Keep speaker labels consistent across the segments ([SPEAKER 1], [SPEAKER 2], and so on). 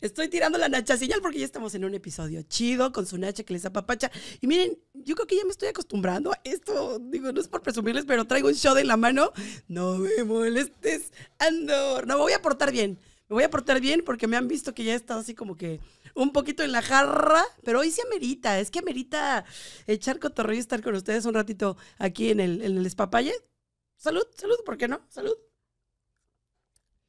[SPEAKER 1] Estoy tirando la nacha señal porque ya estamos en un episodio chido con su nacha que les apapacha. Y miren, yo creo que ya me estoy acostumbrando a esto. Digo, no es por presumirles, pero traigo un show de la mano. No me molestes, Andor. No, me voy a portar bien. Me voy a portar bien porque me han visto que ya he estado así como que un poquito en la jarra, pero hoy sí amerita. Es que amerita echar cotorreo y estar con ustedes un ratito aquí en el, en el espapalle. Salud, salud, ¿por qué no? Salud.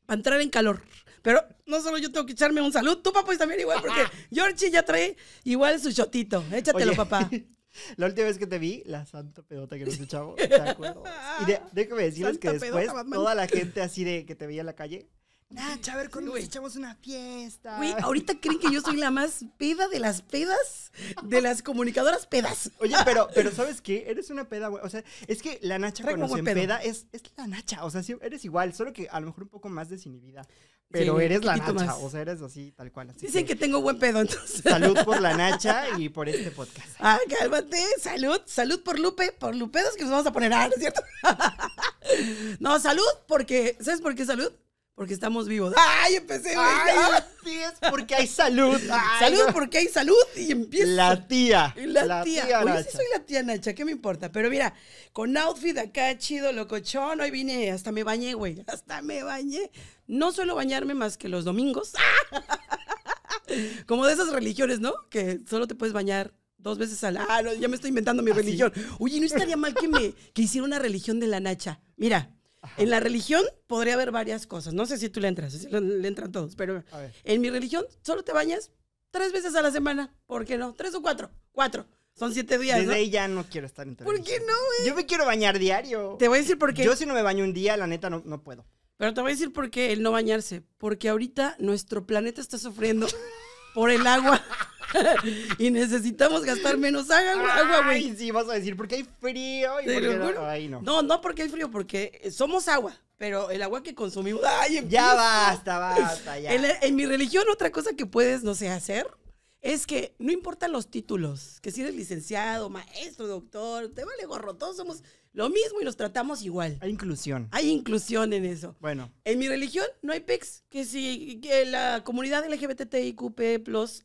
[SPEAKER 1] Para entrar en calor. Pero no solo yo tengo que echarme un salud, tú, papá, y también igual, porque Georgie ya trae igual su shotito. Échatelo, papá.
[SPEAKER 2] La última vez que te vi, la santa pedota que nos echamos, ¿te acuerdas?
[SPEAKER 1] Y de, déjame decirles que después toda la gente así de que te veía en la calle
[SPEAKER 2] Nacha, a ver, con echamos una fiesta. Güey, ahorita
[SPEAKER 1] creen que yo soy la más peda de las pedas, de las comunicadoras pedas.
[SPEAKER 2] Oye, pero, pero ¿sabes qué? Eres una peda, güey. O sea, es que la Nacha cuando peda es, la Nacha. O sea, eres igual, solo que a lo mejor un poco más desinhibida. Pero eres la Nacha, o sea, eres así, tal cual. Dicen que, tengo buen pedo, entonces. Salud por la Nacha y por este podcast. Ah,
[SPEAKER 1] cálmate. Salud, salud por Lupe, por Lupe, Lupedos que nos vamos a poner. a ah, cierto? no, salud porque, ¿sabes por qué salud? porque estamos vivos. ¡Ay, empecé! ¡Ay, sí, ¡Ah! es porque hay salud! Ay, ¡Salud porque hay salud! Y empieza. La tía. La, tía. tía Oye, sí soy la tía Nacha, ¿qué me importa? Pero mira, con outfit acá chido, locochón, hoy vine, hasta me bañé, güey. Hasta me bañé. No suelo bañarme más que los domingos. Como de esas religiones, ¿no? Que solo te puedes bañar dos veces al Ah, no, ya me estoy inventando mi ah, religión. Oye, no estaría mal que me que hiciera una religión de la Nacha. Mira, en la religión podría haber varias cosas. No sé si tú le entras, le, entran todos, pero en mi religión solo te bañas tres veces a la semana. ¿Por qué no? ¿Tres o cuatro? Cuatro. Son siete días. Desde ahí ya
[SPEAKER 2] no quiero estar en ¿Por qué
[SPEAKER 1] no, Yo me quiero bañar diario. Te voy a
[SPEAKER 2] decir por qué. Yo si no me baño un
[SPEAKER 1] día, la neta, no, no puedo. Pero te voy a decir por qué el no bañarse. Porque ahorita nuestro planeta está sufriendo por el agua. y necesitamos gastar menos agua, güey. sí, vas a decir, porque hay frío. Y porque no, no. no, porque hay frío, porque eh, somos agua pero el agua que consumimos. ¡ay, ya basta, basta, ya. En, en, mi religión, otra cosa que puedes, no sé, hacer es que no importan los títulos, que si eres licenciado, maestro, doctor, te vale gorro, todos somos lo mismo y los tratamos igual. Hay inclusión. Hay inclusión en eso. Bueno. En mi religión no hay pex que si la comunidad LGBTIQP plus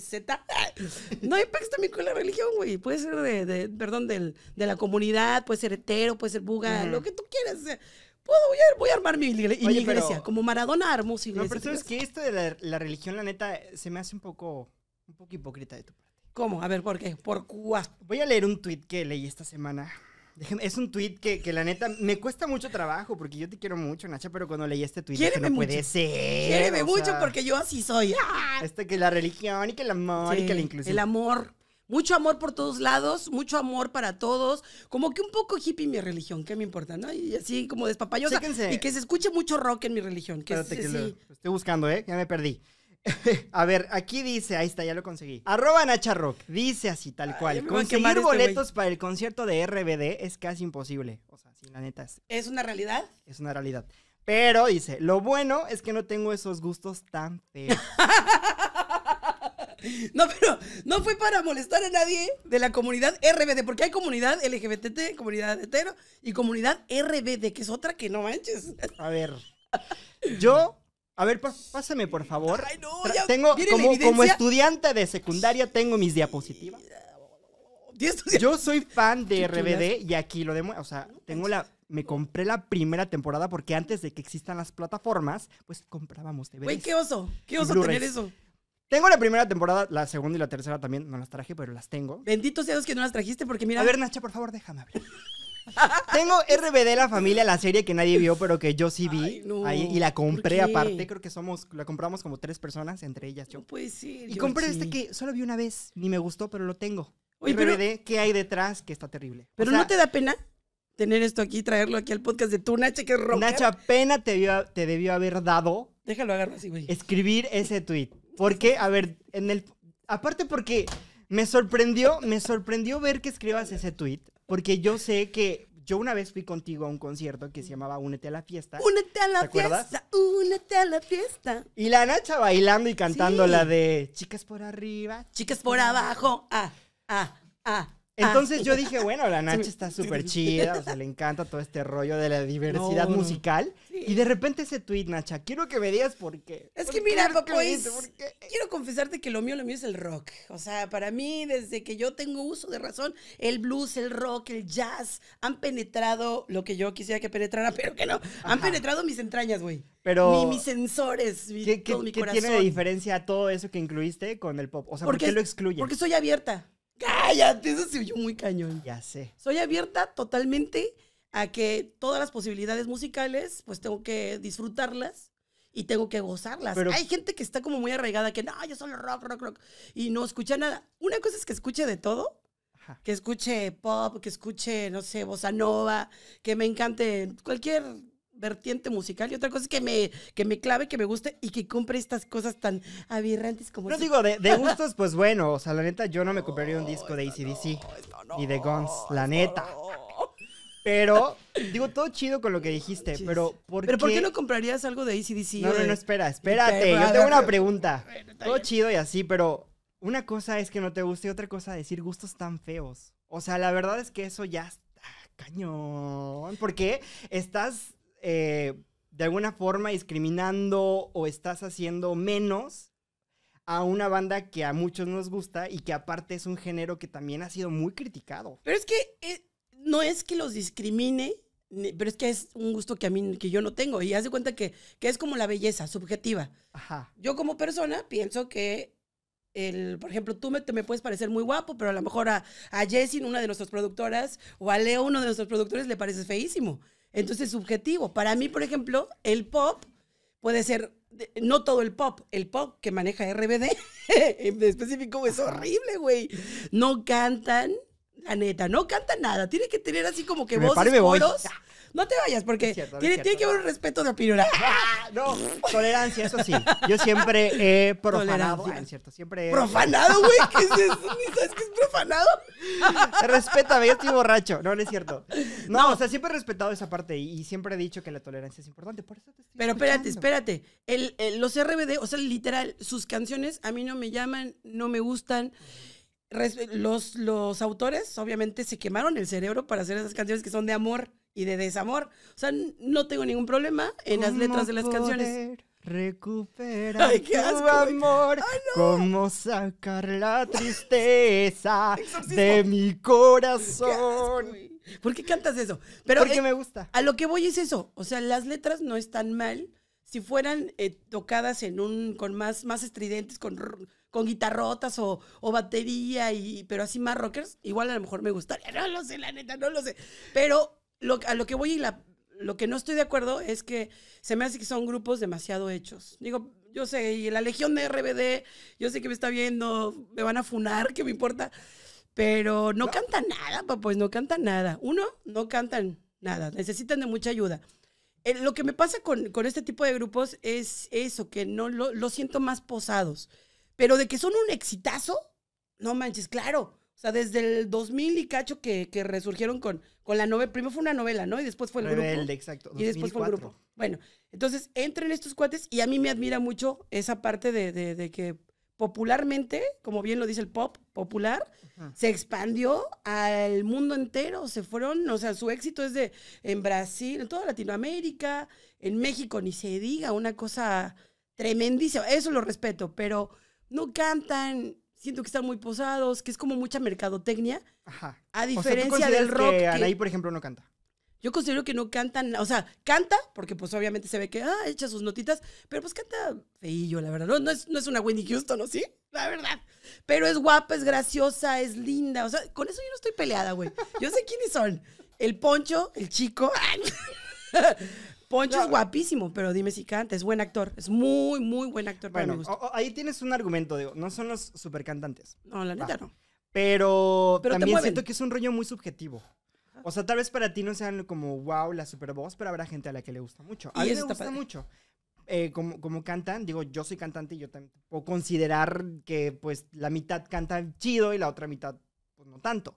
[SPEAKER 1] Z, no hay pex también con la religión, güey. Puede ser de, perdón, de la comunidad, puede ser hetero, puede ser buga, lo que tú quieras. puedo, voy a, armar mi, iglesia. como Maradona armó su iglesia. No, pero sabes que esto de la religión,
[SPEAKER 2] la neta, se me hace un poco un poco hipócrita de tu parte. ¿Cómo? A ver, ¿por qué? ¿Por cuas? Voy a leer un tweet que leí esta semana. es un tweet que, que, la neta me cuesta mucho trabajo porque yo te quiero mucho, Nacha, pero cuando leí este tweet dije, no puede ser. Quiéreme mucho porque yo así soy.
[SPEAKER 1] ¡Ah! Este que la religión y que el amor y que la inclusión. El amor. Mucho amor por todos lados, mucho amor para todos. Como que un poco hippie mi religión, ¿qué me importa? ¿no? Y así como despapallosa. Y que se escuche mucho rock en mi religión. Que Espérate, que sí.
[SPEAKER 2] lo estoy buscando, ¿eh? Ya me perdí. a ver, aquí dice, ahí está, ya lo conseguí. Arroba Nacha Rock, dice así, tal cual. Conseguir este boletos para el concierto de RBD es casi imposible. O sea, sin la neta es.
[SPEAKER 1] ¿Es una realidad?
[SPEAKER 2] Es una realidad. Pero dice, lo bueno es que no tengo esos gustos tan feos.
[SPEAKER 1] No, pero no fue para molestar a nadie de la comunidad RBD, porque hay comunidad LGBT, comunidad hetero y comunidad RBD, que es otra que no manches. A ver, yo a ver, pásame por favor.
[SPEAKER 2] tengo, como, estudiante de secundaria, tengo mis diapositivas. Yo soy fan de RBD y aquí lo demuestro. O sea, tengo la. Me compré la primera temporada porque antes de que existan las plataformas, pues comprábamos DVDs. Güey, qué oso. Qué oso tener eso. Tengo la primera temporada, la segunda y la tercera también. No las traje, pero las tengo.
[SPEAKER 1] Bendito sea que no
[SPEAKER 2] las trajiste porque mira. A ver, Nacha, por favor, déjame hablar. Tengo RBD La Familia, la serie que nadie vio, pero que yo sí vi. y la compré aparte. Creo que somos, la compramos como tres personas,
[SPEAKER 1] entre ellas yo. pues Y compré este
[SPEAKER 2] que solo vi una vez, ni me gustó, pero lo tengo. RBD,
[SPEAKER 1] ¿qué hay detrás?
[SPEAKER 2] Que está terrible.
[SPEAKER 1] ¿Pero no te da pena? Tener esto aquí, traerlo aquí al podcast de tu Nacha, que es Nacha, pena te, te debió haber dado.
[SPEAKER 2] Déjalo agarrar así, güey. Escribir ese tweet. Porque, a ver, en el. Aparte porque me sorprendió, me sorprendió ver que escribas ese tweet, porque yo sé que yo una vez fui contigo a un concierto que se llamaba Únete a la fiesta. Únete
[SPEAKER 1] a la fiesta, únete a la fiesta.
[SPEAKER 2] Y la Nacha bailando y cantando la de
[SPEAKER 1] chicas por arriba, chicas por abajo, ah, ah, ah. Entonces yo dije, bueno, la Nacha está súper chida, o sea,
[SPEAKER 2] le encanta todo este rollo de la diversidad musical. Y de repente ese tweet, Nacha, quiero que me digas por qué. Es que mira, pues
[SPEAKER 1] quiero confesarte que lo mío, lo mío es el rock. O sea, para mí, desde que yo tengo uso de razón, el blues, el rock, el jazz, han penetrado lo que yo quisiera que penetrara, pero que no. Han penetrado mis entrañas, güey. Pero, mis sensores, mi, ¿qué, todo mi ¿qué tiene de diferencia
[SPEAKER 2] todo eso que incluiste con el pop? O sea, ¿por qué lo excluye Porque soy abierta.
[SPEAKER 1] Cállate, eso se
[SPEAKER 2] oyó muy cañón. Ya sé.
[SPEAKER 1] Soy abierta totalmente a que todas las posibilidades musicales, pues tengo que disfrutarlas y tengo que gozarlas. Pero, Hay gente que está como muy arraigada que no, yo solo rock, rock, rock y no escucha nada. Una cosa es que escuche de todo. Que escuche pop, que escuche, no sé, bossa nova, que me encante cualquier vertiente musical y otra cosa es que me, que me clave, que me guste y que compre estas cosas tan aberrantes como... No digo, de, gustos,
[SPEAKER 2] pues bueno, o sea, la neta, yo no me compraría un disco de ACDC y de Guns, la neta. Pero, digo, todo chido con lo que dijiste, pero ¿por ¿Pero qué? por qué no
[SPEAKER 1] comprarías algo de ACDC? No, no, no, espera, espérate, yo tengo una
[SPEAKER 2] pregunta. Todo chido y así, pero una cosa es que no te guste y otra cosa decir gustos tan feos. O sea, la verdad es que eso ya está cañón, porque estás eh, de alguna forma discriminando o estás haciendo menos a una banda que a muchos nos gusta y que aparte es un género que también ha sido muy criticado. Pero es que
[SPEAKER 1] eh, no es que los discrimine, pero es que es un gusto que a mí que yo no tengo y haz de cuenta que, que es como la belleza subjetiva. Yo como persona pienso que el, por ejemplo, tú me, te me puedes parecer muy guapo, pero a lo mejor a, a una de nuestras productoras, o a Leo, uno de nuestros productores, le pareces feísimo. Entonces, subjetivo. Para mí, por ejemplo, el pop puede ser, no todo el pop, el pop que maneja RBD, en específico es horrible, güey. No cantan la neta, no canta nada. Tiene que tener así como que voces, No te vayas, porque tiene, que haber un respeto de opinión. no, tolerancia, eso sí. Yo siempre he profanado.
[SPEAKER 2] cierto, siempre ¿Profanado, güey? ¿Qué es eso? sabes
[SPEAKER 1] qué es profanado?
[SPEAKER 2] Respétame, yo estoy borracho. No, no es cierto. No, o sea, siempre he respetado esa parte y, siempre he dicho
[SPEAKER 1] que la tolerancia es importante. Por eso te estoy Pero espérate, espérate. El, los RBD, o sea, literal, sus canciones a mí no me llaman, no me gustan los, los autores obviamente se quemaron el cerebro para hacer esas canciones que son de amor y de desamor. O sea, no tengo ningún problema en las letras de las canciones.
[SPEAKER 2] Recupera
[SPEAKER 1] Ay, qué tu amor. Ah, Cómo sacar la tristeza de mi corazón. ¿Por qué cantas eso? Pero, Porque eh, me gusta. A lo que voy es eso. O sea, las letras no están mal si fueran eh, tocadas en un con más más estridentes, con con guitarrotas o, batería, y, pero así más rockers, igual a lo mejor me gustaría. No lo sé, la neta, no lo sé. Pero lo, a lo que voy y la, lo que no estoy de acuerdo es que se me hace que son grupos demasiado hechos. Digo, yo sé, y la legión de RBD, yo sé que me está viendo, me van a funar, que me importa. Pero no, cantan nada, pues no cantan nada. Uno, no cantan nada, necesitan de mucha ayuda. Eh, lo que me pasa con, este tipo de grupos es eso, que no lo, lo siento más posados. Pero de que son un exitazo, no manches, claro. O sea, desde el 2000 y cacho que, resurgieron con, con la novela. Primero fue una novela, ¿no? Y después fue el Rebelde, grupo.
[SPEAKER 2] exacto. Y después fue el grupo.
[SPEAKER 1] Bueno, entonces entran estos cuates y a mí me admira mucho esa parte de, que popularmente, como bien lo dice el pop popular, se expandió al mundo entero. Se fueron, o sea, su éxito es de en Brasil, en toda Latinoamérica, en México, ni se diga, una cosa tremendísima. Eso lo respeto, pero no cantan, siento que están muy posados, que es como mucha mercadotecnia. Ajá. A diferencia del rock. Que Anaí, por
[SPEAKER 2] ejemplo, no canta.
[SPEAKER 1] Yo considero que no cantan, o sea, canta, porque pues obviamente se ve que, ah, echa sus notitas, pero pues canta feillo, la verdad. No, es, una Wendy Houston, ¿o Sí, la verdad. Pero es guapa, es graciosa, es linda. O sea, con eso yo no estoy peleada, güey. Yo sé quiénes son. El Poncho, el chico. Poncho es guapísimo, pero dime si canta. Es buen actor. Es muy, muy buen actor ahí tienes un argumento, digo. No son los cantantes No, la neta no.
[SPEAKER 2] Pero,
[SPEAKER 1] también siento
[SPEAKER 2] que es un rollo muy subjetivo. O sea, tal vez para ti no sean como wow la super voz, pero habrá gente a la que le gusta mucho. A mí me gusta mucho. Eh, como, como, cantan, digo, yo soy cantante y yo también puedo considerar que pues la mitad canta chido y la otra mitad pues no tanto.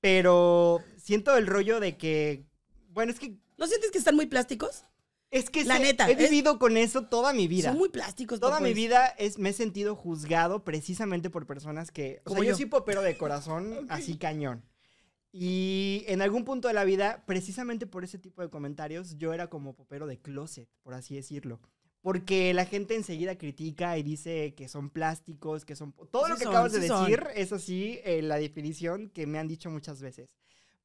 [SPEAKER 2] Pero siento el rollo de que,
[SPEAKER 1] bueno, es que ¿No sientes que están muy plásticos? Es que la neta, he vivido
[SPEAKER 2] con eso toda mi vida. Son muy
[SPEAKER 1] plásticos. Toda mi vida es, me he
[SPEAKER 2] sentido juzgado precisamente por personas que... Como sea, yo. soy popero de corazón, así cañón. Y en algún punto de la vida, precisamente por ese tipo de comentarios, yo era como popero de closet, por así decirlo. Porque la gente enseguida critica y dice que son plásticos, que son... Todo lo que acabas de decir es así eh, la definición que me han dicho muchas veces.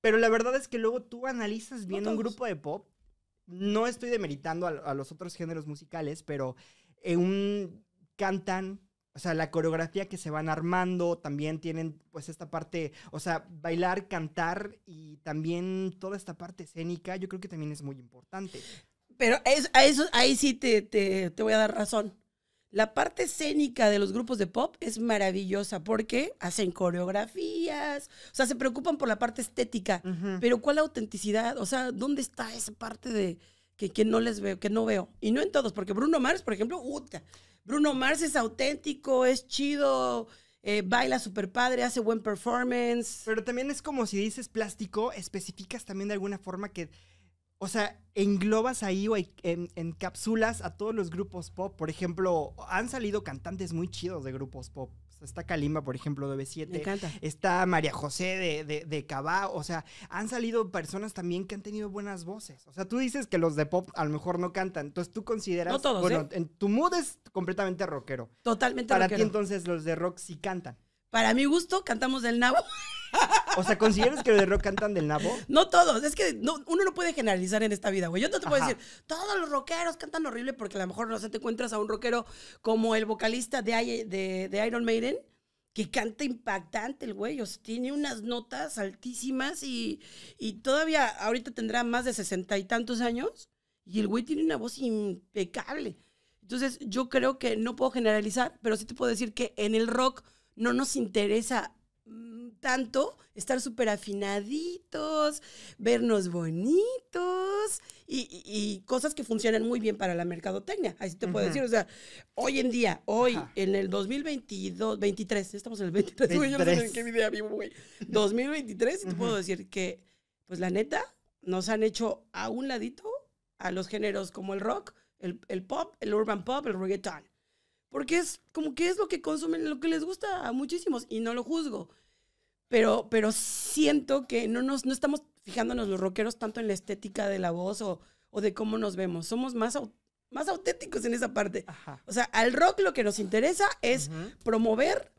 [SPEAKER 2] Pero la verdad es que luego tú analizas bien un grupo de pop. No estoy demeritando a, los otros géneros musicales, pero en cantan, o sea, la coreografía que se van armando, también tienen pues esta parte, o sea, bailar, cantar y también toda esta parte escénica, yo creo que también es muy
[SPEAKER 1] importante. Pero es, a eso, ahí sí te voy a dar razón. La parte escénica de los grupos de pop es maravillosa porque hacen coreografías, o sea, se preocupan por la parte estética, pero ¿cuál autenticidad? O sea, ¿dónde está esa parte de que, no les veo, que no veo? Y no en todos, porque Bruno Mars, por ejemplo, Bruno Mars es auténtico, es chido, eh, baila super padre, hace buen performance. Pero también es
[SPEAKER 2] como si dices plástico, especificas también de alguna forma que o sea, englobas ahí o en, cápsulas a todos los grupos pop. Por ejemplo, han salido cantantes muy chidos de grupos pop. está Kalimba, por ejemplo, de B7. Está María José de, de, de Cabá. O sea, han salido personas también que han tenido buenas voces. O sea, tú dices que los de pop a lo mejor no cantan. Entonces tú consideras. No todos, bueno, ¿eh? en, tu mood es completamente rockero.
[SPEAKER 1] Totalmente Para rockero. Para ti, entonces, los de rock sí cantan. Para mi gusto, cantamos del nabo. O sea, ¿consideras que los de rock cantan del nabo? No todos, es que uno no puede generalizar en esta vida, güey. Yo no te puedo decir, todos los rockeros cantan horrible porque a lo mejor no sé, te encuentras a un rockero como el vocalista de, de, de Iron Maiden, que canta impactante el güey, o sea, tiene unas notas altísimas y, y todavía ahorita tendrá más de sesenta y tantos años y el güey tiene una voz impecable. Entonces, yo creo que no puedo generalizar, pero sí te puedo decir que en el rock no nos interesa Mm, tanto estar súper afinaditos, vernos bonitos y, cosas que funcionan muy bien para la mercadotecnia. Así te puedo decir, o sea, hoy en día, hoy en el 2022, 23, estamos en el 23, 2023, y te puedo decir que, pues la neta, nos han hecho a un ladito a los géneros como el rock, el, el pop, el urban pop, el reggaeton. Porque es como que es lo que consumen, lo que les gusta a muchísimos y no lo juzgo pero, pero siento que no, nos, no estamos fijándonos los rockeros tanto en la estética de la voz o, de cómo nos vemos. Somos más, más auténticos en esa parte. O sea, al rock lo que nos interesa es promover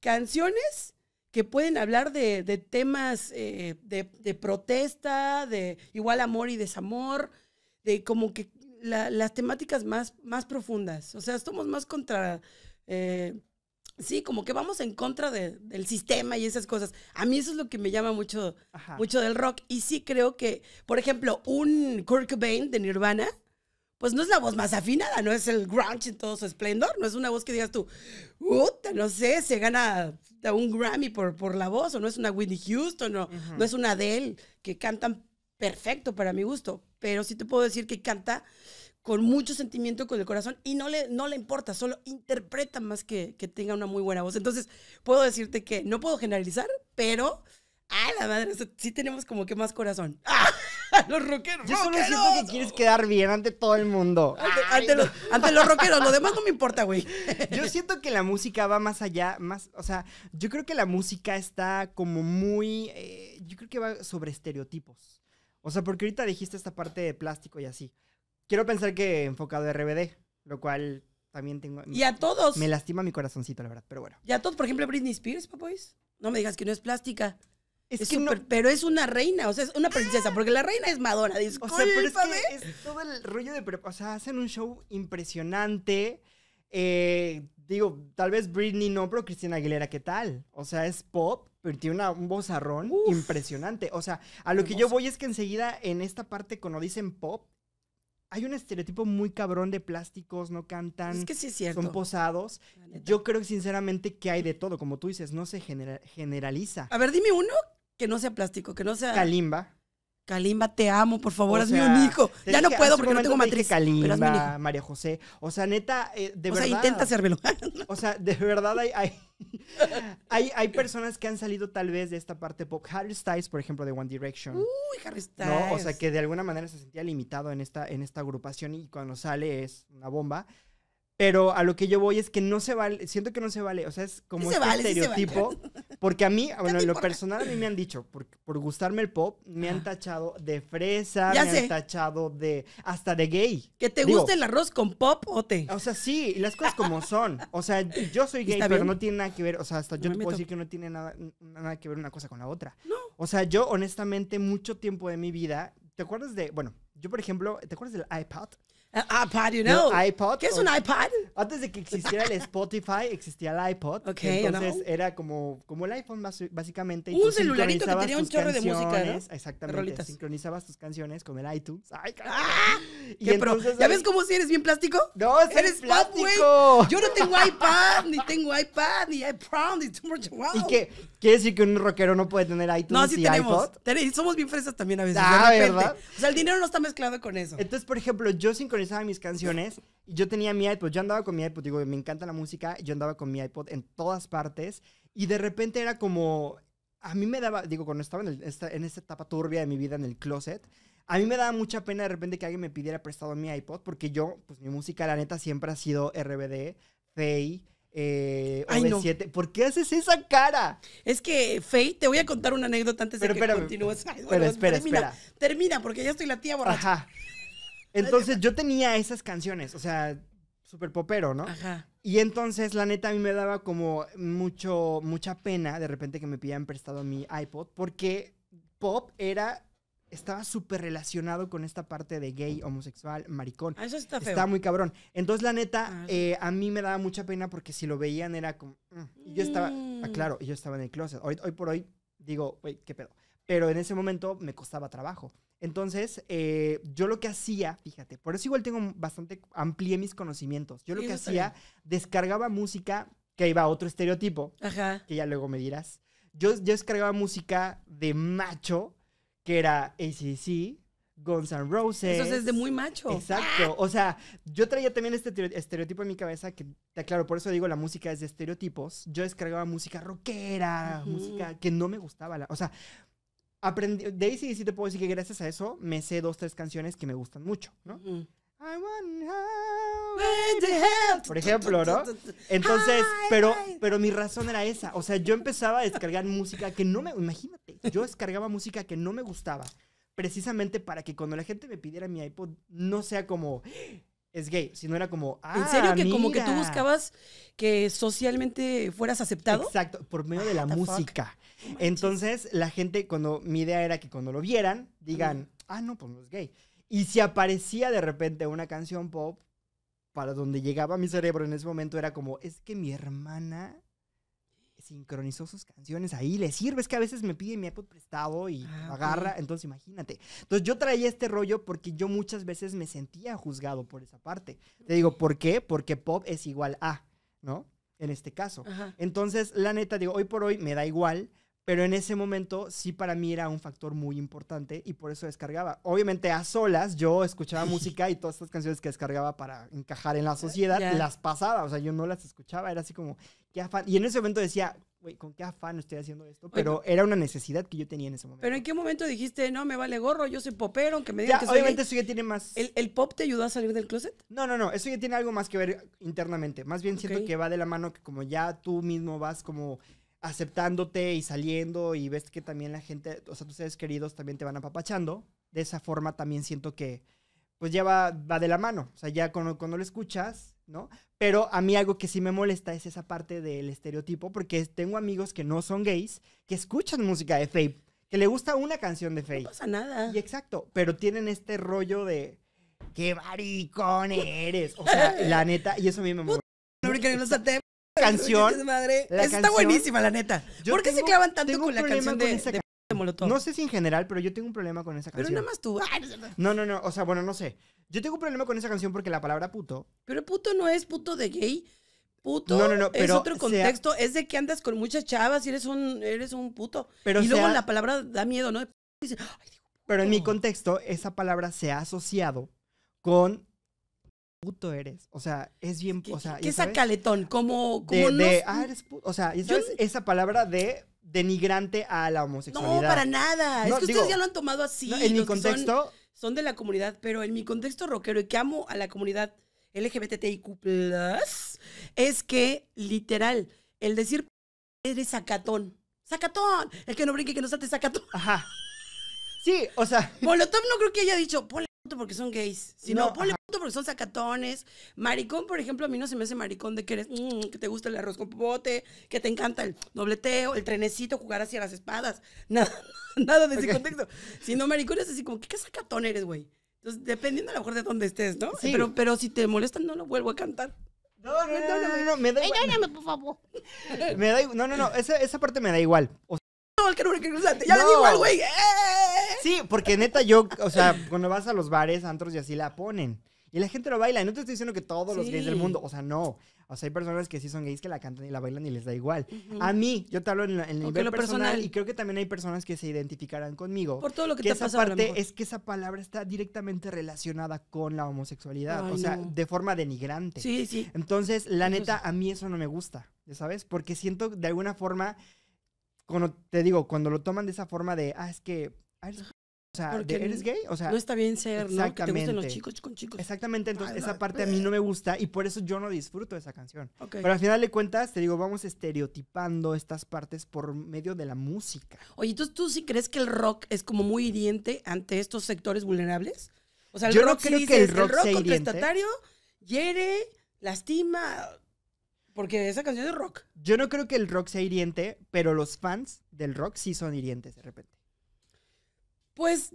[SPEAKER 1] canciones que pueden hablar de, temas eh, de, protesta, de igual amor y desamor, de como que las temáticas más, más profundas. O sea, estamos más contra eh, Sí, como que vamos en contra del sistema y esas cosas. A mí eso es lo que me llama mucho, mucho del rock. Y sí creo que, por ejemplo, un Kurt Cobain de Nirvana, pues no es la voz más afinada, no es el grunge en todo su esplendor, no es una voz que digas tú, no sé, se gana un Grammy por, por la voz, o no es una Whitney Houston, o no es una Adele, que cantan perfecto para mi gusto. Pero sí te puedo decir que canta con mucho sentimiento con el corazón y no le, no le importa, solo interpreta más que, que tenga una muy buena voz. Entonces, puedo decirte que no puedo generalizar, pero ah la madre! sí tenemos como que más corazón. ¡Ah! Los rockeros. Yo solo siento que quieres quedar bien ante todo el mundo. Ante, los, ante rockeros, lo demás no me importa, güey. Yo siento que
[SPEAKER 2] la música va más allá, más, o sea, yo creo que la música está como muy, eh, yo creo que va sobre estereotipos. O sea, porque ahorita dijiste esta parte de plástico y así. Quiero pensar que enfocado a RBD, lo cual también tengo. Y a todos. Me lastima mi corazoncito, la verdad,
[SPEAKER 1] pero bueno. Y a todos, por ejemplo, Britney Spears, pues No me digas que no es plástica. Es, Pero es una reina, o sea, es una princesa, porque la reina es Madonna, discúlpame. O sea, pero es, que todo el
[SPEAKER 2] rollo de... O sea, hacen un show impresionante. Eh, digo, tal vez Britney no, pero Cristina Aguilera, ¿qué tal? O sea, es pop, pero tiene un vozarrón impresionante. O sea, a lo que yo voy es que enseguida en esta parte, cuando dicen pop, hay un estereotipo muy cabrón de plásticos, no cantan, es que sí es cierto. son posados. Yo creo sinceramente que hay de todo, como tú dices, no se generaliza. A ver, dime uno que no sea plástico, que no sea... Kalimba. Kalimba, te amo, por favor, hazme un hijo. Ya no puedo porque no tengo matriz. Kalimba, María José. O sea, neta, eh, de verdad. O sea, intenta hacérmelo. o sea, de verdad hay, personas que han salido tal vez de esta parte pop. Harry Styles, por ejemplo, de One Direction. Uy, Harry Styles. O sea, que de alguna manera se sentía limitado en esta, en esta agrupación y cuando sale es una bomba. Pero a lo que yo voy es que no se vale, siento que no se vale, o sea, es como este estereotipo, porque a mí, bueno, en lo personal a mí me han dicho, por, por gustarme el pop, me han tachado de fresa, me han tachado de, hasta de gay. Que te guste el arroz con pop o te. O sea, sí, las cosas como son, o sea, yo soy gay, pero no tiene nada que ver, o sea, hasta yo te puedo decir que no tiene nada, nada que ver una cosa con la otra. No. O sea, yo honestamente mucho tiempo de mi vida, ¿te acuerdas de, bueno, yo por ejemplo, ¿te acuerdas del iPad? Ah, iPod, you know. ¿Qué es un iPod? Antes de que existiera el Spotify, existía el iPod. Ok, Entonces era como, como el iPhone básicamente. Un celularito que tenía un chorro de música, ¿no? Exactamente. Sincronizabas tus canciones con el iTunes. ¡Ay, ¡Ah! ¿Ya ves cómo
[SPEAKER 1] si eres bien plástico? No, eres, eres plástico. Yo no tengo iPad, ni tengo iPad, ni iPod, ni too much ¿Y qué? ¿Quiere decir que un rockero no puede tener iTunes no, sí tenemos. Somos bien fresas también a veces. Ah, ¿verdad? O sea, el dinero no está mezclado con eso. Entonces, por
[SPEAKER 2] ejemplo, yo sincronizaba Sabe mis canciones. Y yo tenía mi iPod, yo andaba con mi iPod, digo, me encanta la música, yo andaba con mi iPod en todas partes. Y de repente era como, a mí me daba, digo, cuando estaba en, esta, en esta etapa turbia de mi vida en el closet, a mí me daba mucha pena de repente que alguien me pidiera prestado mi iPod, porque yo, pues mi música, la neta, siempre ha sido RBD, Faye, eh,
[SPEAKER 1] 7 ¿Por qué haces esa cara? Es que, Faye, te voy a contar una anécdota antes de que continúes. Pero espera, termina, termina, porque ya estoy la tía borracha. Ajá.
[SPEAKER 2] Entonces yo tenía esas canciones, o sea, súper popero, ¿no? Ajá. Y entonces, la neta, a mí me daba como mucho, mucha pena de repente que me pidieran prestado mi iPod, porque pop era estaba súper relacionado con esta parte de gay, homosexual, maricón. Ah, eso está feo. Está muy cabrón. Entonces, la neta, ah, eh, a mí me daba mucha pena porque si lo veían era como... Mm". yo estaba... Mm. Ah, claro, yo estaba en el closet. Hoy, hoy por hoy digo, güey, qué pedo. Pero en ese momento me costaba trabajo. Entonces, eh, yo lo que hacía, fíjate, por eso igual tengo bastante, amplié mis conocimientos. Yo lo que hacía, descargaba música, que iba a otro estereotipo, que ya luego me dirás. Yo, yo descargaba música de macho, que era ACC, Guns N' Roses. Eso es de
[SPEAKER 1] muy macho. Exacto.
[SPEAKER 2] O sea, yo traía también este estereotipo en mi cabeza, que te aclaro, por eso digo la música es de estereotipos. Yo descargaba música rockera, música que no me gustaba. La, o sea, aprendí, de sí te puedo decir que gracias a eso me sé dos, tres canciones que me gustan mucho, ¿no? Por ejemplo, ¿no? Entonces, pero, pero mi razón era esa. O sea, yo empezaba a descargar música que no me. Imagínate, yo descargaba música que no me gustaba. Precisamente para que cuando la gente me pidiera mi iPod, no sea como es gay, no era como, ah, ¿En serio ah, que como que tú buscabas que socialmente fueras aceptado? Exacto, por medio de ah, la música. Entonces, la gente cuando mi idea era que cuando lo vieran digan, ah, no, pues no es gay. Y si aparecía de repente una canción pop para donde llegaba mi cerebro en ese momento era como, es que mi hermana sincronizó sus canciones ahí, le sirve, es que a veces me pide mi iPod prestado y ah, agarra, entonces imagínate. Entonces yo traía este rollo porque yo muchas veces me sentía juzgado por esa parte. Te digo, ¿por qué? Porque pop es igual a, ¿no? En este caso. Entonces, la neta, digo, hoy por hoy me da igual, pero en ese momento sí para mí era un factor muy importante y por eso descargaba. Obviamente a solas yo escuchaba música y todas estas canciones que descargaba para encajar en la sociedad las pasaba, o sea, yo no las escuchaba, era así como, qué afán. Y en ese momento decía, güey, ¿con qué afán estoy haciendo esto? Pero era una necesidad que yo tenía en
[SPEAKER 1] ese momento. ¿Pero en qué momento dijiste, no, me vale gorro, yo soy popero, aunque me digan que soy Obviamente
[SPEAKER 2] eso ya tiene más... ¿El, pop te ayudó a salir del closet? No, no, no, eso ya tiene algo más que ver internamente. Más bien siento que va de la mano que como ya tú mismo vas como aceptándote y saliendo y ves que también la gente, o sea, tus seres queridos también te van apapachando. De esa forma también siento que, pues ya va, de la mano. O sea, ya cuando, lo escuchas, ¿no? Pero a mí algo que sí me molesta es esa parte del estereotipo, porque tengo amigos que no son gays, que escuchan música de Faye, que le gusta una canción de Faye. No pasa nada. Y exacto, pero tienen este rollo de, qué
[SPEAKER 1] baricón eres. O sea, la neta,
[SPEAKER 2] y eso a mí me molesta
[SPEAKER 1] canción. La Está buenísima, la neta. ¿Por qué se clavan tanto con la canción de,
[SPEAKER 2] No sé si en general, pero yo tengo un problema con esa canción. pero nada más tú. no No, no, O sea, bueno, no sé. Yo tengo un
[SPEAKER 1] problema con esa canción porque la palabra puto. Pero puto no es puto de gay. Puto No, no, no, es otro contexto. Es de que andas con muchas chavas y eres un, eres un puto. y luego la palabra da miedo, ¿no?
[SPEAKER 2] pero en mi contexto, esa palabra se ha asociado con puto eres. O sea, es bien. O sea, ¿Qué es
[SPEAKER 1] Como. como no... ah,
[SPEAKER 2] eres puto. O sea, esa palabra de denigrante a la homosexualidad. No, para nada. es que ustedes ya lo han
[SPEAKER 1] tomado así. en mi contexto. Son, de la comunidad, pero en mi contexto rockero y que amo a la comunidad LGBTIQ, es que literal, el decir eres sacatón. ¡Sacatón! El que no brinque, que no salte, sacatón. Ajá. Sí, o sea. Molotov no creo que haya dicho, porque son gays, sino no, ponle ajá. porque son sacatones. Maricón, por ejemplo, a mí no se me hace maricón de que eres, mm, que te gusta el arroz con popote, que te encanta el dobleteo, el trenecito, jugar hacia las espadas. Nada, nada de ese okay. contexto. Sino maricón es así como, ¿qué, qué sacatón eres, güey? Entonces, dependiendo a lo mejor de dónde estés, ¿no? Sí. Pero, pero si te molestan, no lo vuelvo a cantar. No, no, no, no, no, me da igual. por favor. Me da, no, no, no,
[SPEAKER 2] esa, esa parte me da igual. O güey. Eh". Sí, porque neta yo, o sea, cuando vas a los bares, antros y así la ponen. Y la gente lo baila. y No te estoy diciendo que todos los gays del mundo, o sea, no. O sea, hay personas que sí son gays que la cantan y la bailan y les da igual. A mí, yo te hablo en, el nivel personal, y creo que también hay personas que se identificarán conmigo. Por todo lo que, te esa parte es que esa palabra está directamente relacionada con la homosexualidad, o sea, de forma denigrante. Sí, sí. Entonces, la neta, a mí eso no me gusta, ¿ya sabes? Porque siento de alguna forma cuando te digo, cuando lo toman de esa forma de, ah, es que, ah, o sea, ¿eres gay? O sea, no está bien ser, ¿no? Que te gusten los chicos con chicos. Exactamente, entonces esa parte a mí no me gusta y por eso yo no disfruto esa canción. Pero al final de cuentas, te digo, vamos estereotipando
[SPEAKER 1] estas partes por medio de la música. Oye, entonces tú sí crees que el rock es como muy hiriente ante estos sectores vulnerables? O sea, el yo rock no que el rock, el rock hiere, lastima, porque esa canción es rock.
[SPEAKER 2] Yo no creo que el rock sea hiriente, pero los fans del rock sí son hirientes de repente.
[SPEAKER 1] Pues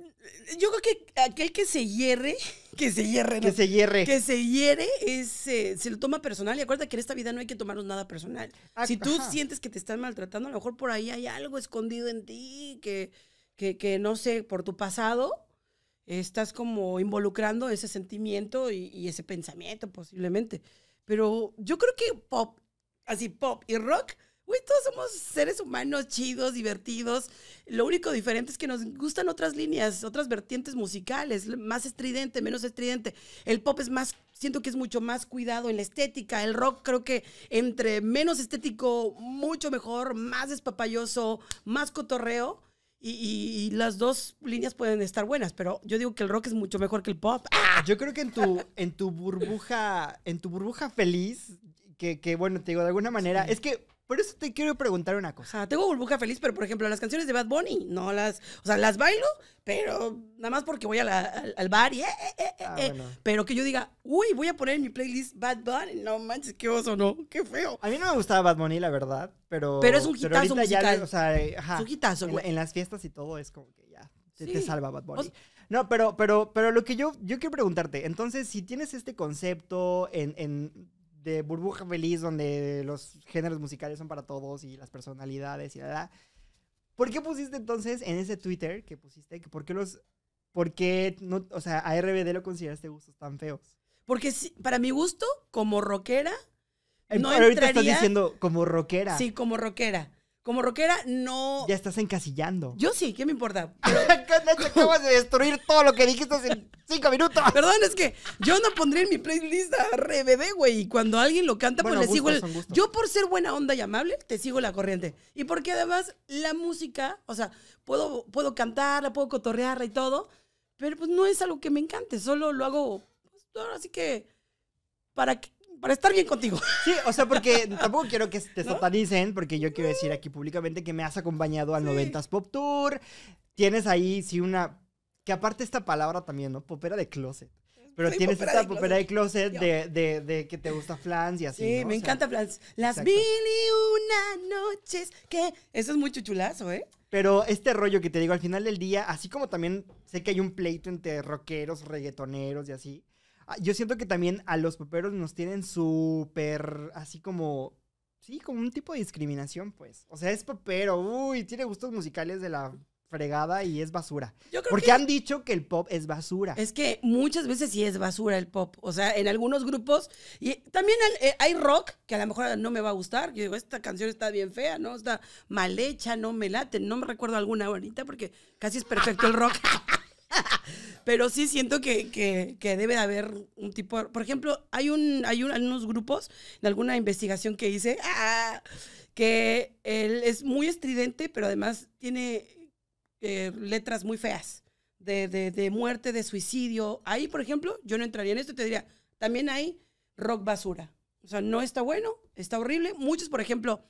[SPEAKER 1] yo creo que aquel que se hierre, que se hierre, que se hierre, que se hiere, es, eh, se lo toma personal. Y acuérdate que en esta vida no hay que tomarnos nada personal. si tú sientes que te están maltratando, a lo mejor por ahí hay algo escondido en ti que, que, no sé, por tu pasado, estás como involucrando ese sentimiento y ese pensamiento posiblemente. Pero yo creo que pop, así pop y rock, güey, todos somos seres humanos chidos, divertidos. Lo único diferente es que nos gustan otras líneas, otras vertientes musicales, más estridente, menos estridente. El pop es más, siento que es mucho más cuidado en la estética. El rock creo que entre menos estético, mucho mejor, más despapayoso, más cotorreo. Y, las dos líneas pueden estar buenas, pero yo digo que el rock es mucho mejor que el pop. Ah, yo creo que en tu, en tu burbuja, en tu burbuja feliz, que, que bueno, te digo, de alguna manera, es que por eso te quiero preguntar una cosa. tengo burbuja feliz, pero por ejemplo, las canciones de Bad Bunny, no las. O sea, las bailo, pero nada más porque voy al, bar y. Eh, eh, eh, eh ah, Pero que yo diga, uy, voy a poner en mi playlist Bad Bunny. No manches, qué oso, no. Qué feo. A mí no me gustaba Bad Bunny, la verdad, pero. Pero es un hitazo musical. o sea, En, las fiestas y todo
[SPEAKER 2] es como que ya. Te, te salva Bad Bunny. no, pero, pero, pero lo que yo, yo quiero preguntarte, entonces, si tienes este concepto en, en de burbuja feliz donde los géneros musicales son para todos y las personalidades y la, ¿Por qué pusiste entonces en ese Twitter que pusiste que por qué los por qué no, o sea, a RBD lo consideraste gustos tan feos?
[SPEAKER 1] Porque para mi gusto como rockera em, no Pero ahorita estás diciendo
[SPEAKER 2] como rockera. Sí,
[SPEAKER 1] como rockera como rockera no. Ya estás encasillando. Yo sí, ¿qué me importa? acabas de destruir todo lo que dijiste en cinco minutos. Perdón, es que yo no pondría en mi playlist a güey. Y cuando alguien lo canta, pues le sigo el. Yo, por ser buena onda y amable, te sigo la corriente. Y porque además la música, o sea, puedo, puedo cantarla, puedo cotorrearla y todo. Pero pues no es algo que me encante, solo lo hago. Pues, así que. Para que para estar bien contigo. Sí, o sea, porque tampoco quiero que
[SPEAKER 2] te satanicen, porque yo quiero decir aquí públicamente que me has acompañado al Noventas 90s Pop Tour. Tienes ahí, sí, una. Que aparte esta palabra también, ¿no? Popera de closet. Pero tienes esta popera de closet de, de, de, que te gusta Flans y así. Sí, me encanta
[SPEAKER 1] Flans. Las mil una noches que. Eso es muy chulazo, ¿eh?
[SPEAKER 2] Pero este rollo que te digo, al final del día, así como también sé que hay un pleito entre rockeros, reggaetoneros y así, Ah, yo siento que también a los poperos nos tienen súper así como. Sí, como un tipo de discriminación, pues. O sea, es popero, uy, tiene gustos musicales de la fregada
[SPEAKER 1] y es basura. Porque han dicho que el pop es basura. Es que muchas veces sí es basura el pop. O sea, en algunos grupos. Y también eh, hay rock que a lo mejor no me va a gustar. Yo digo, esta canción está bien fea, ¿no? Está mal hecha, no me late. No me recuerdo alguna bonita porque casi es perfecto el rock. Pero sí siento que, debe de haber un tipo. por ejemplo, hay, un, hay unos grupos en alguna investigación que hice ah, que él es muy estridente, pero además tiene eh, letras muy feas de, muerte, de suicidio. Ahí, por ejemplo, yo no entraría en esto te diría, también hay rock basura. O sea, no está bueno, está horrible. Muchos, por ejemplo,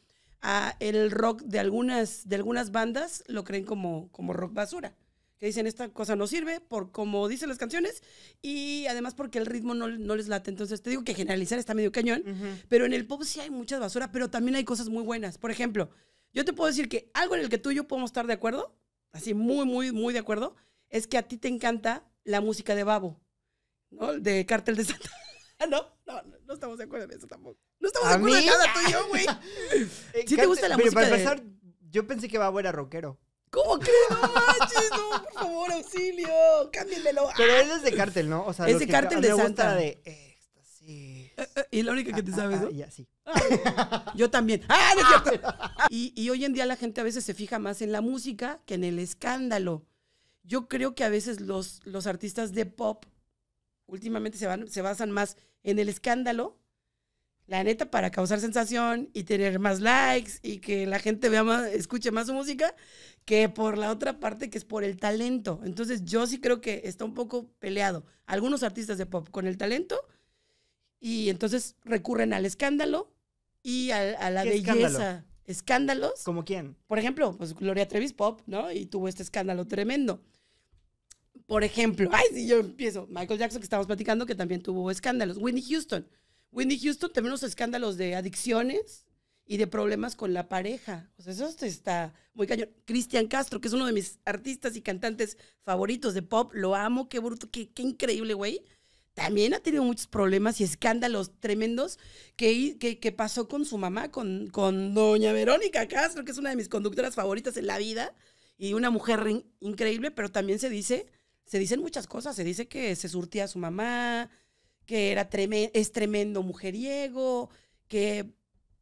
[SPEAKER 1] el rock de algunas, de algunas bandas lo creen como, como rock basura que dicen esta cosa no sirve por como dicen las canciones y además porque el ritmo no, no les late. Entonces te digo que generalizar está medio cañón, pero en el pop sí hay mucha basura, pero también hay cosas muy buenas. Por ejemplo, yo te puedo decir que algo en el que tú y yo podemos estar de acuerdo, así muy, muy, muy de acuerdo, es que a ti te encanta la música de Babo, ¿no? De Cartel de Santa. no, no, no estamos de acuerdo en eso tampoco.
[SPEAKER 2] No estamos de acuerdo en nada
[SPEAKER 1] tú y yo, güey. ¿Sí te gusta la pero música para empezar,
[SPEAKER 2] yo pensé que Babo era rockero.
[SPEAKER 1] ¿Cómo que no manches? por favor, auxilio, cámbienmelo. Pero ah. es de
[SPEAKER 2] cártel, ¿no? O sea, es de cártel de Santa. Gusta de
[SPEAKER 1] éxtasis. Eh, eh, y la única que te ah, sabes, ah, ¿no? Ya, sí. Yo también. ¡Ah, es Y, y hoy en día la gente a veces se fija más en la música que en el escándalo. Yo creo que a veces los, los artistas de pop últimamente se, van, se basan más en el escándalo la neta, para causar sensación y tener más likes y que la gente vea más, escuche más su música, que por la otra parte, que es por el talento. Entonces, yo sí creo que está un poco peleado. Algunos artistas de pop con el talento y entonces recurren al escándalo y a, la belleza. Escándalos. ¿Como quién? Por ejemplo, pues Gloria Trevis Pop, ¿no? Y tuvo este escándalo tremendo. Por ejemplo, ay, si yo empiezo, Michael Jackson, que estamos platicando, que también tuvo escándalos. Whitney Houston Wendy Houston también los escándalos de adicciones y de problemas con la pareja. O sea, eso está muy cañón. Cristian Castro, que es uno de mis artistas y cantantes favoritos de pop, lo amo, qué bruto, qué, increíble, güey. También ha tenido muchos problemas y escándalos tremendos que, que, pasó con su mamá, con, con doña Verónica Castro, que es una de mis conductoras favoritas en la vida y una mujer increíble, pero también se dice, se dicen muchas cosas, se dice que se surtía a su mamá, que era es tremendo mujeriego, que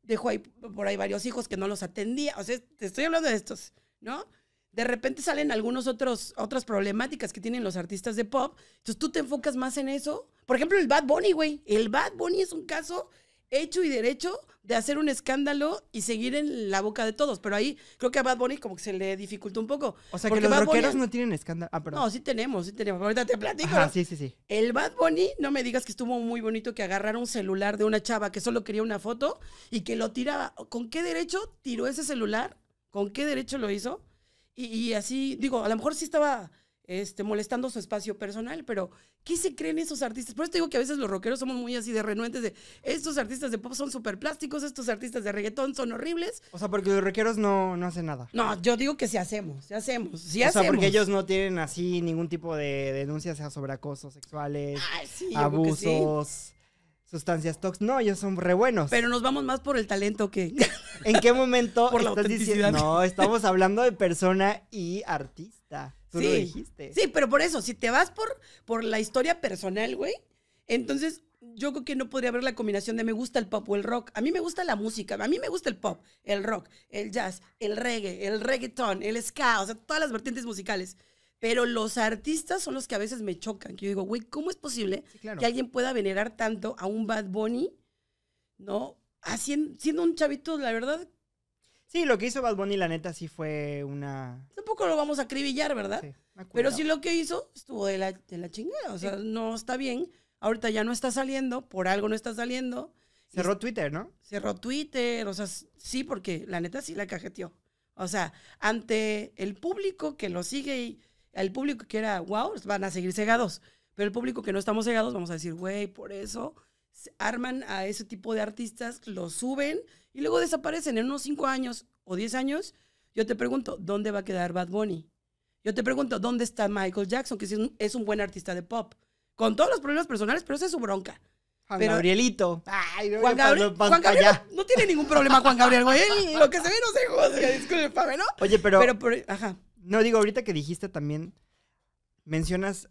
[SPEAKER 1] dejó ahí, por ahí varios hijos que no los atendía. O sea, te estoy hablando de estos, ¿no? De repente salen algunas otras problemáticas que tienen los artistas de pop. Entonces tú te enfocas más en eso. Por ejemplo, el Bad Bunny, güey. El Bad Bunny es un caso hecho y derecho de hacer un escándalo y seguir en la boca de todos. Pero ahí creo que a Bad Bunny como que se le dificultó un poco. O sea, que los Bad no
[SPEAKER 2] tienen escándalo. Ah, perdón. No, sí
[SPEAKER 1] tenemos, sí tenemos. Ahorita te platico. ah sí, sí, sí. El Bad Bunny, no me digas que estuvo muy bonito que agarraron un celular de una chava que solo quería una foto y que lo tiraba. ¿Con qué derecho tiró ese celular? ¿Con qué derecho lo hizo? Y, y así, digo, a lo mejor sí estaba este, molestando su espacio personal, pero ¿qué se creen esos artistas? Por eso digo que a veces los rockeros somos muy así de renuentes de estos artistas de pop son súper plásticos, estos artistas de reggaetón son horribles. O sea, porque los rockeros
[SPEAKER 2] no, no hacen nada.
[SPEAKER 1] No, yo digo que si sí hacemos, sí hacemos, hacemos. O sea, porque ellos
[SPEAKER 2] no tienen así ningún tipo de denuncias sobre acosos sexuales, abusos sustancias tox No, ellos son re buenos.
[SPEAKER 1] Pero nos vamos más por el talento que.
[SPEAKER 2] ¿En qué momento estás diciendo? No, estamos hablando de persona y artista
[SPEAKER 1] sí, Sí, pero por eso, si te vas por, por la historia personal, güey, entonces yo creo que no podría haber la combinación de me gusta el pop o el rock. A mí me gusta la música, a mí me gusta el pop, el rock, el jazz, el reggae, el reggaeton, el ska, o sea, todas las vertientes musicales. Pero los artistas son los que a veces me chocan. yo digo, güey, ¿cómo es posible que alguien pueda venerar tanto a un Bad Bunny, ¿no? Haciendo, siendo un chavito, la verdad, Sí, lo que hizo Bad Bunny, la neta, sí fue una. Tampoco lo vamos a acribillar, ¿verdad? Pero sí lo que hizo estuvo de la, de la chingada. O sea, no está bien. Ahorita ya no está saliendo, por algo no está saliendo. Cerró Twitter, ¿no? Cerró Twitter, o sea, sí, porque la neta sí la cajeteó. O sea, ante el público que lo sigue y el público que era wow, pues van a seguir cegados. Pero el público que no estamos cegados, vamos a decir, güey, por eso arman a ese tipo de artistas, lo suben y luego desaparecen en unos 5 años o 10 años, yo te pregunto, ¿dónde va a quedar Bad Bunny? Yo te pregunto, ¿dónde está Michael Jackson, que es un, buen artista de pop? Con todos los problemas personales, pero esa es su bronca. pero, Gabrielito. no Juan, Gabriel, Juan no, tiene ningún problema Juan Gabriel, Lo que se ve no se juzga, discúlpame, ¿no? Oye, pero...
[SPEAKER 2] pero ajá. No, digo, ahorita que dijiste también, mencionas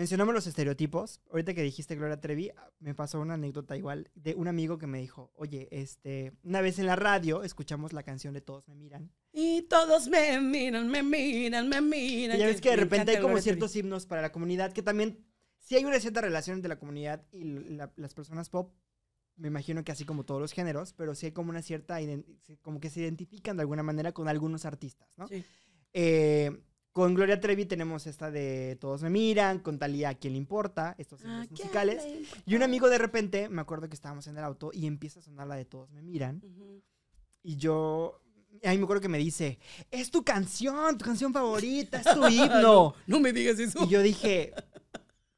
[SPEAKER 2] Mencionamos los estereotipos. Ahorita que dijiste Gloria Trevi, ah, me pasó una anécdota igual de un amigo que me dijo, oye, este, una vez en la radio escuchamos la canción de Todos me miran.
[SPEAKER 1] Y todos me miran, me miran, me miran. Y ya ves que de repente hay como ciertos
[SPEAKER 2] himnos para la comunidad que también, si hay una cierta relación entre la comunidad y las personas pop, me imagino que así como todos los géneros, pero sí hay como una cierta, como que se identifican de alguna manera con algunos artistas, ¿no? Sí. Eh, con Gloria Trevi tenemos esta de Todos me miran, con Talía a quién le importa, estos ah, musicales. Y un amigo de repente, me acuerdo que estábamos en el auto y empieza a sonar la de Todos me miran. Y yo Ahí me acuerdo que me dice, es tu canción, tu canción favorita, es tu himno. no, me digas eso. Y yo dije,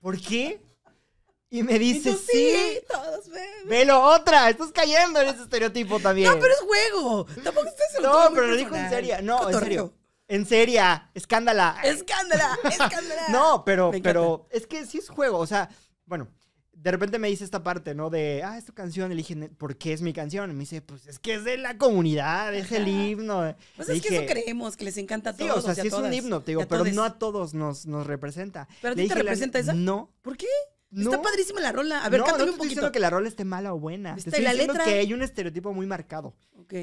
[SPEAKER 2] ¿por qué? Y me dice, sí, sí, todos miran. Velo otra, estás cayendo en ese estereotipo también. No, pero es juego. Tampoco
[SPEAKER 1] estás No, pero lo dijo en serio.
[SPEAKER 2] No, en serio. En seria, escándala.
[SPEAKER 1] Escándala, escándala.
[SPEAKER 2] no, pero, pero es que sí es juego. O sea, bueno, de repente me dice esta parte, ¿no? De, ah, es tu canción. Y dije, ¿por qué es mi canción? Y me dice, pues es que es de la comunidad, es el himno. Pues es que eso
[SPEAKER 1] creemos, que les encanta a todos. Sí, o sea, sí es un himno,
[SPEAKER 2] te digo, pero no a todos nos, nos representa. Pero a ti te representa eso? esa.
[SPEAKER 1] No. ¿Por qué? Está padrísima la rola. A ver, no, cántame un poquito. No que la
[SPEAKER 2] rola esté mala o buena. estoy diciendo que hay un estereotipo muy marcado.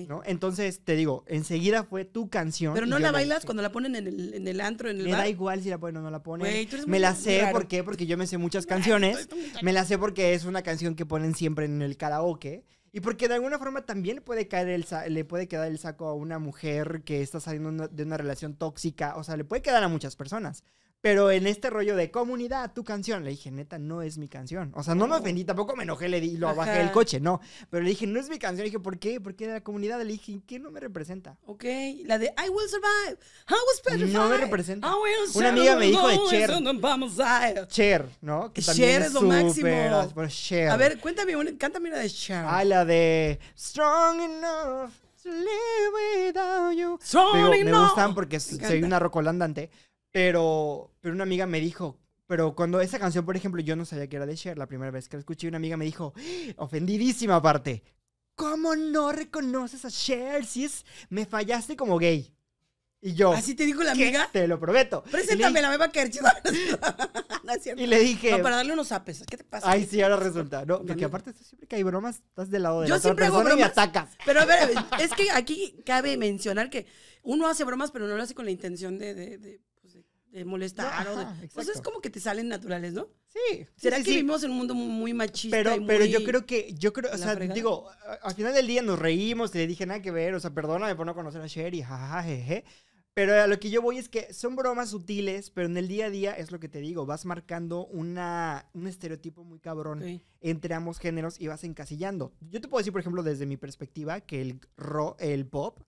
[SPEAKER 2] ¿no? Entonces, te digo, enseguida fue tu canción. Pero no la bailas
[SPEAKER 1] cuando la ponen en el, antro, en el Me da
[SPEAKER 2] igual si la ponen o no la ponen. me la sé, ¿por qué? Porque yo me sé muchas canciones. me la sé porque es una canción que ponen siempre en el karaoke. Y porque de alguna forma también puede caer el le puede quedar el saco a una mujer que está saliendo de una relación tóxica. O sea, le puede quedar a muchas personas. Pero en este rollo de comunidad, tu canción, le dije, neta, no es mi canción. O sea, no me oh. ofendí, tampoco me enojé, le di, lo bajé del coche, no. Pero le dije, no es mi canción. Le dije, ¿por qué? Porque de la comunidad le
[SPEAKER 1] dije, ¿quién no me representa? Ok, la de I will survive, I was petrified. No me representa. Una amiga me dijo de Cher. Cher,
[SPEAKER 2] ¿no? Que Cher es, lo máximo.
[SPEAKER 1] A ver, cuéntame, una, cántame una de Cher. Ah, la de Strong Enough. to
[SPEAKER 2] Live without you. Strong enough. me gustan porque soy una rocolandante. Pero, pero una amiga me dijo, pero cuando esa canción, por ejemplo, yo no sabía que era de Cher la primera vez que la escuché, una amiga me dijo, ah, ofendidísima aparte, ¿cómo no reconoces a Cher si es, me fallaste como gay? Y yo. ¿Así te dijo la amiga? Te lo prometo.
[SPEAKER 1] Preséntame, la me va a caer chido. Y le dije. No, para darle unos apes. ¿Qué te pasa? Ay,
[SPEAKER 2] sí, ahora resulta. No, porque aparte siempre que hay bromas, estás del lado de yo la siempre persona hago bromas, y me atacas.
[SPEAKER 1] Pero a ver, es que aquí cabe mencionar que uno hace bromas, pero no lo hace con la intención de eh, de molestar o sea, es como que te salen naturales, ¿no? Sí. ¿Será que vivimos en un mundo muy machista? Pero, y muy pero yo creo que, yo creo, o sea, digo, al final del día nos reímos, le dije nada
[SPEAKER 2] que ver, o sea, perdóname por no conocer a Sherry, jajaja, jeje. Pero a lo que yo voy es que son bromas sutiles, pero en el día a día es lo que te digo, vas marcando una, un estereotipo muy cabrón entre ambos géneros y vas encasillando. Yo te puedo decir, por ejemplo, desde mi perspectiva, que el, el pop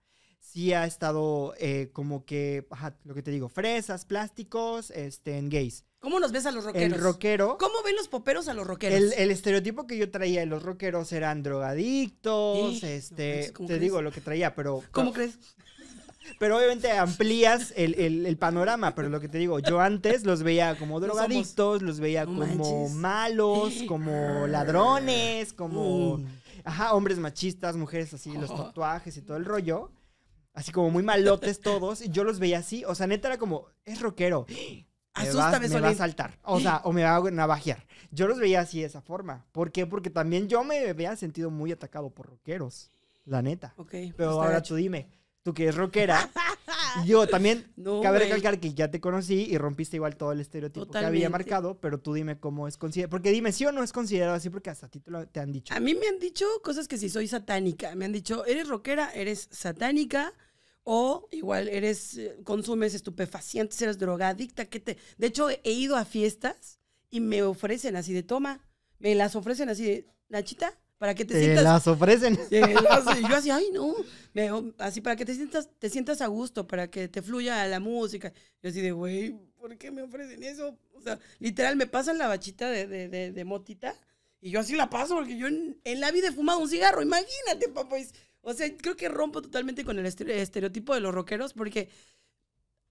[SPEAKER 2] sí ha estado eh, como que, lo que te digo, fresas, plásticos, este, en gays.
[SPEAKER 1] ¿Cómo nos ves a los rockeros? El rockero. ¿Cómo ven los poperos a los rockeros? El,
[SPEAKER 2] estereotipo que yo traía de los rockeros eran drogadictos, este, te digo lo que traía, pero... ¿Cómo crees? Pero obviamente amplías el, panorama, pero lo que te digo, yo antes los veía como drogadictos, los veía como malos, como ladrones, como... Mm. Ajá, hombres machistas, mujeres así, los oh. tatuajes y todo el rollo. Así como muy malotes todos. Y yo los veía así. O sea, neta era como, es rockero. Asústame, me va, a saltar. O sea, o me va a navajear. Yo los veía así de esa forma. ¿Por qué? Porque también yo me había sentido muy atacado por rockeros. La neta. Ok. Pues Pero ahora tú dime, tú que es rockera, Yo también, cabe recalcar que ya te conocí y rompiste igual todo el estereotipo que había marcado, pero tú dime cómo es considerado. Porque dime, ¿sí o no es considerado así? Porque hasta a ti te, han dicho.
[SPEAKER 1] A mí me han dicho cosas que si soy satánica. Me han dicho, eres rockera, eres satánica. O igual eres, eh, consumes estupefacientes, eres drogadicta, que te. De hecho, he ido a fiestas y me ofrecen así de toma. Me las ofrecen así de, Nachita, para que te, las ofrecen. yo así, ay, no. así, para que te sientas, te sientas a gusto, para que te fluya la música. Yo así de, güey, ¿por qué me ofrecen eso? O sea, literal, me pasan la bachita de, motita y yo así la paso porque yo en, en, la vida he fumado un cigarro, imagínate, papá. O sea, creo que rompo totalmente con el estereotipo de los rockeros porque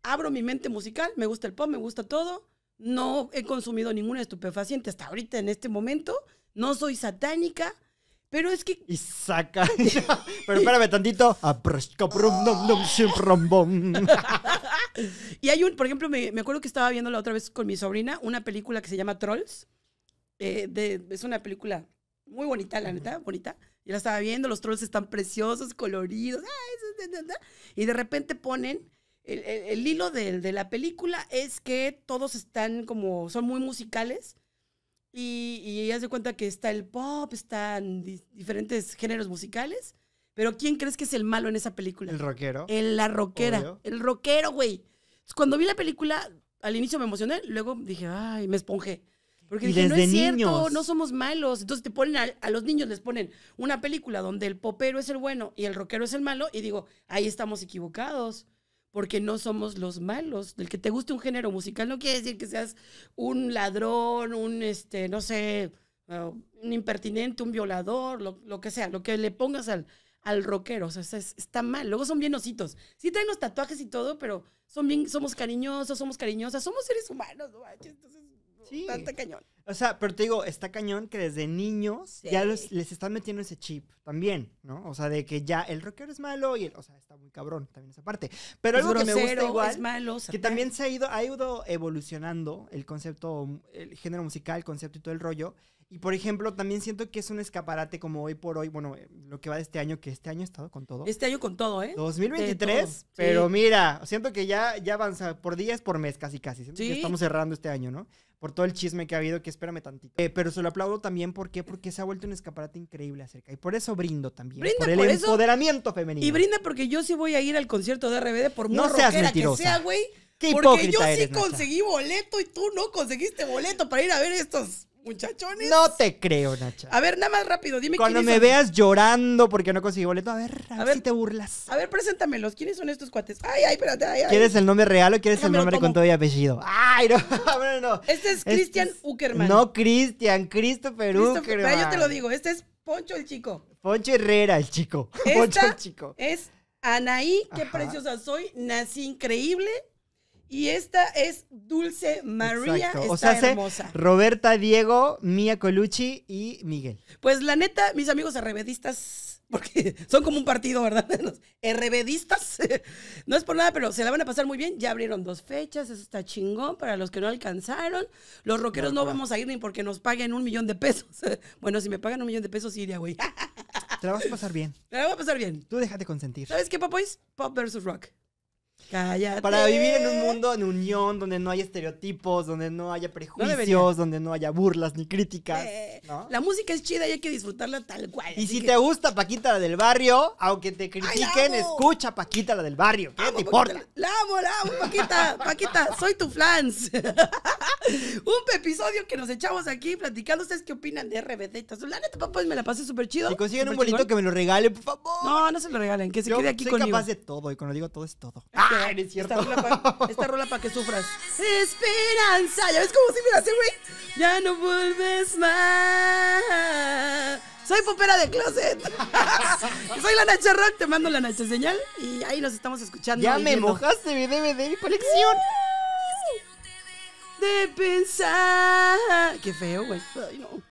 [SPEAKER 1] abro mi mente musical, me gusta el pop, me gusta todo. No he consumido ninguna estupefaciente hasta ahorita en este momento. No soy satánica pero es que. Y saca. Pero espérame tantito. y hay un, por ejemplo, me, acuerdo que estaba viendo la otra vez con mi sobrina una película que se llama Trolls. Eh, es una película muy bonita, la neta, bonita. Y la estaba viendo, los trolls están preciosos, coloridos. Y de repente ponen. El, hilo de, de la película es que todos están como. son muy musicales y, y ella se cuenta que está el pop, están diferentes géneros musicales. Pero ¿quién crees que es el malo en esa película? El rockero. El, la rockera. El rockero, güey. Cuando vi la película, al inicio me emocioné, luego dije, ay, me esponjé. Porque dije, no es cierto, no somos malos. Entonces te ponen a, a, los niños, les ponen una película donde el popero es el bueno y el rockero es el malo, y digo, ahí estamos equivocados porque no somos los malos. El que te guste un género musical no quiere decir que seas un ladrón, un, este, no sé, uh, un impertinente, un violador, lo, que sea, lo que le pongas al, al rockero, o sea, está mal. Luego son bien ositos. Sí traen los tatuajes y todo, pero son bien, somos cariñosos, somos cariñosas, somos seres humanos, ¿no? Entonces, sí. tanta cañón.
[SPEAKER 2] O sea, pero te digo, está cañón que desde niños ya les están metiendo ese chip también, ¿no? O sea, de que ya el rockero es malo y el, o sea, está muy cabrón también esa parte. Pero algo que me gusta igual, es malo, que también se ha ido, ha ido evolucionando el concepto, el género musical, el concepto y todo el rollo. Y por ejemplo, también siento que es un escaparate como hoy por hoy, bueno, eh, lo que va de este año, que este año ha estado con todo. Este
[SPEAKER 1] año con todo, ¿eh? 2023, pero
[SPEAKER 2] mira, siento que ya, ya avanza por días, por mes, casi casi. ¿Sí? estamos cerrando este año, ¿no? por todo el chisme que ha habido, que espérame tantito. Eh, pero se lo aplaudo también, ¿por Porque se ha vuelto un escaparate increíble acerca. Y por eso brindo también. Brinda por el por eso, empoderamiento femenino. Y
[SPEAKER 1] brinda porque yo sí voy a ir al concierto de RBD por no muy que sea, güey. Porque yo sí conseguí boleto y tú no conseguiste boleto para ir a ver estos muchachones. No te
[SPEAKER 2] creo, Nacha.
[SPEAKER 1] A ver, nada más rápido, dime Cuando me veas
[SPEAKER 2] llorando porque no conseguí boleto, a ver,
[SPEAKER 1] a, ver si te burlas. A ver, preséntamelos. ¿Quiénes son estos cuates? Ay, ay, espérate, ¿Quieres el nombre
[SPEAKER 2] real o quieres el nombre con todo y apellido?
[SPEAKER 1] Ay, no, no, no. Este es este Cristian Uckerman. No,
[SPEAKER 2] Cristian,
[SPEAKER 1] Christopher, Uckerman. Uckerman. Yo te lo digo, este es Poncho el chico.
[SPEAKER 2] Poncho Herrera el chico. Poncho el chico.
[SPEAKER 1] Es Anaí, qué preciosa soy, nací increíble, y esta es Dulce María. Está
[SPEAKER 2] Roberta, Diego, Mia Colucci
[SPEAKER 1] y Miguel. Pues la neta, mis amigos arrevedistas, porque son como un partido, ¿verdad? Los No es por nada, pero se la van a pasar muy bien. Ya abrieron dos fechas, eso está chingón para los que no alcanzaron. Los rockeros no, vamos a ir ni porque nos paguen un millón de pesos. Bueno, si me pagan un millón de pesos, iría, güey. Te la vas a pasar bien. Te la voy a pasar bien. Tú déjate consentir. ¿Sabes qué, Popoís? Pop versus rock.
[SPEAKER 2] Cállate. Para vivir en un
[SPEAKER 1] mundo en unión,
[SPEAKER 2] donde no haya estereotipos, donde no haya prejuicios, donde no haya burlas ni críticas. Eh,
[SPEAKER 1] la música es chida y hay que disfrutarla tal cual. Y si te
[SPEAKER 2] gusta Paquita la del barrio, aunque te critiquen, escucha Paquita la del barrio. ¿Qué te importa?
[SPEAKER 1] la, Paquita. Paquita, soy tu flans. un episodio que nos echamos aquí platicando. ¿Ustedes qué opinan de RBD? La neta, papá, me la pasé súper chido. Si consiguen un bolito que me lo regalen, por favor. No, no se lo regalen, que se quede aquí conmigo. Soy capaz de
[SPEAKER 2] todo y cuando digo todo es todo.
[SPEAKER 1] Ah, Ah, esta rola para que sufras. Esperanza. ¿Ya ves cómo se me hace, güey? Ya no vuelves más. Soy popera de closet. Soy la Nacha Rock. Te mando la Nacha Señal. Y ahí nos estamos escuchando. Ya me mojaste mi DVD mi colección. De pensar. Qué feo, güey. Ay, no.